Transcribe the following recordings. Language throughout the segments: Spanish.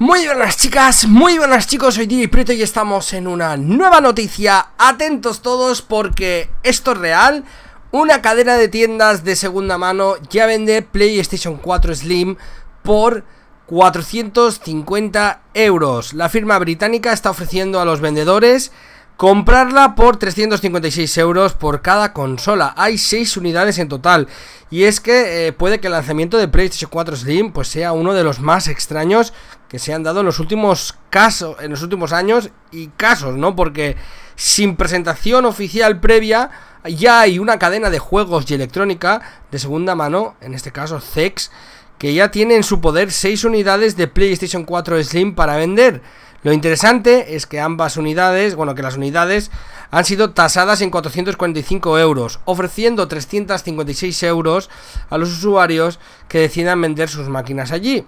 Muy buenas chicas, muy buenas chicos, soy DJ Prieto y estamos en una nueva noticia Atentos todos porque esto es real Una cadena de tiendas de segunda mano ya vende PlayStation 4 Slim por 450 euros La firma británica está ofreciendo a los vendedores comprarla por 356 euros por cada consola. Hay 6 unidades en total. Y es que eh, puede que el lanzamiento de PlayStation 4 Slim pues, sea uno de los más extraños que se han dado en los últimos casos, en los últimos años y casos, ¿no? Porque sin presentación oficial previa ya hay una cadena de juegos y electrónica de segunda mano, en este caso Zex, que ya tiene en su poder 6 unidades de PlayStation 4 Slim para vender. Lo interesante es que ambas unidades, bueno, que las unidades han sido tasadas en 445 euros, ofreciendo 356 euros a los usuarios que decidan vender sus máquinas allí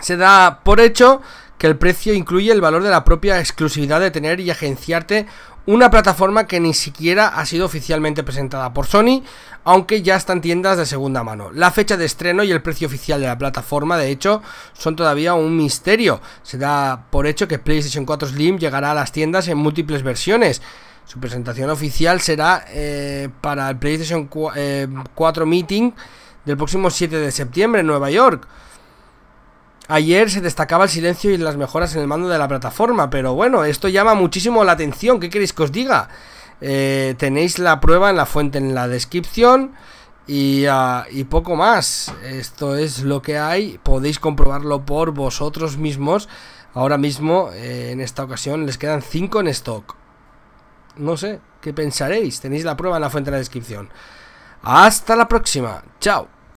se da por hecho que el precio incluye el valor de la propia exclusividad de tener y agenciarte una plataforma que ni siquiera ha sido oficialmente presentada por Sony, aunque ya están tiendas de segunda mano. La fecha de estreno y el precio oficial de la plataforma, de hecho, son todavía un misterio. Se da por hecho que PlayStation 4 Slim llegará a las tiendas en múltiples versiones. Su presentación oficial será eh, para el PlayStation 4 eh, Meeting del próximo 7 de septiembre en Nueva York. Ayer se destacaba el silencio y las mejoras en el mando de la plataforma, pero bueno, esto llama muchísimo la atención. ¿Qué queréis que os diga? Eh, tenéis la prueba en la fuente en la descripción. Ah, y, poco más. Esto es lo que hay. Podéis comprobarlo por vosotros mismos. Ahora mismo, eh, en esta ocasión, les quedan 5 en stock. No sé, ¿qué pensaréis? Tenéis la prueba en la fuente de la descripción. Hasta la próxima. Chao.